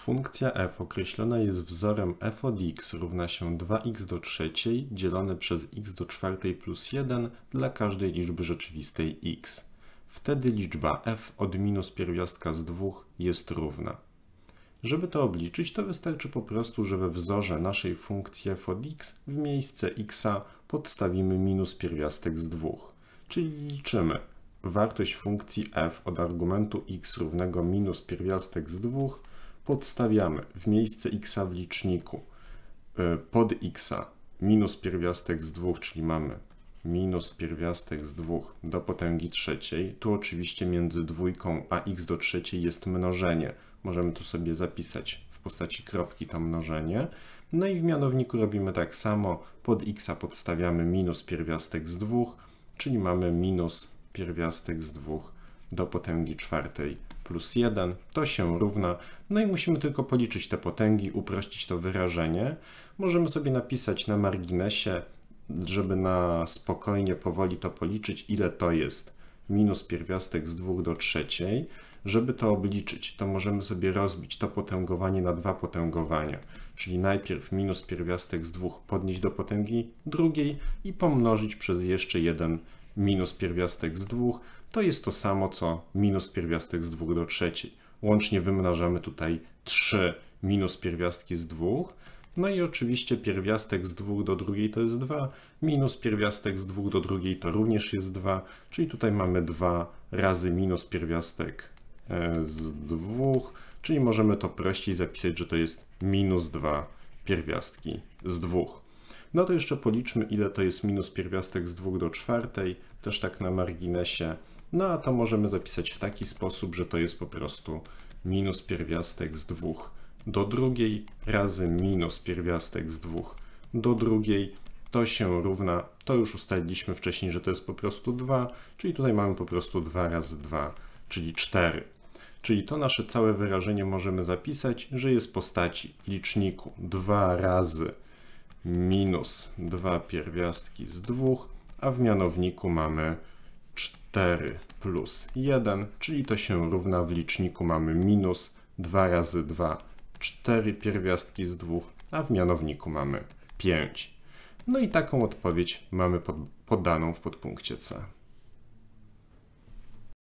Funkcja f określona jest wzorem f od x równa się 2x do trzeciej dzielone przez x do czwartej plus 1 dla każdej liczby rzeczywistej x. Wtedy liczba f od minus pierwiastka z 2 jest równa. Żeby to obliczyć, to wystarczy po prostu, że we wzorze naszej funkcji f od x w miejsce x podstawimy minus pierwiastek z 2, czyli liczymy wartość funkcji f od argumentu x równego minus pierwiastek z 2 podstawiamy w miejsce x w liczniku e, pod x minus pierwiastek z 2, czyli mamy minus pierwiastek z 2 do potęgi trzeciej. Tu oczywiście między dwójką a x do trzeciej jest mnożenie. Możemy tu sobie zapisać w postaci kropki to mnożenie. No i w mianowniku robimy tak samo. Pod x podstawiamy minus pierwiastek z 2, czyli mamy minus pierwiastek z 2 do potęgi czwartej plus 1, to się równa. No i musimy tylko policzyć te potęgi, uprościć to wyrażenie. Możemy sobie napisać na marginesie, żeby na spokojnie, powoli to policzyć, ile to jest minus pierwiastek z 2 do trzeciej. Żeby to obliczyć, to możemy sobie rozbić to potęgowanie na dwa potęgowania, czyli najpierw minus pierwiastek z 2 podnieść do potęgi drugiej i pomnożyć przez jeszcze jeden minus pierwiastek z 2, to jest to samo co minus pierwiastek z 2 do 3. Łącznie wymnażamy tutaj 3 minus pierwiastki z 2. No i oczywiście pierwiastek z 2 do 2 to jest 2, minus pierwiastek z 2 do 2 to również jest 2, czyli tutaj mamy 2 razy minus pierwiastek e, z 2, czyli możemy to prościej zapisać, że to jest minus 2 pierwiastki z 2. No to jeszcze policzmy, ile to jest minus pierwiastek z 2 do 4, też tak na marginesie. No a to możemy zapisać w taki sposób, że to jest po prostu minus pierwiastek z 2 do drugiej razy minus pierwiastek z 2 do drugiej. To się równa, to już ustaliliśmy wcześniej, że to jest po prostu 2, czyli tutaj mamy po prostu 2 razy 2, czyli 4. Czyli to nasze całe wyrażenie możemy zapisać, że jest w postaci w liczniku 2 razy minus 2 pierwiastki z 2, a w mianowniku mamy 4 plus 1, czyli to się równa w liczniku mamy minus 2 razy 2, 4 pierwiastki z 2, a w mianowniku mamy 5. No i taką odpowiedź mamy pod, podaną w podpunkcie C.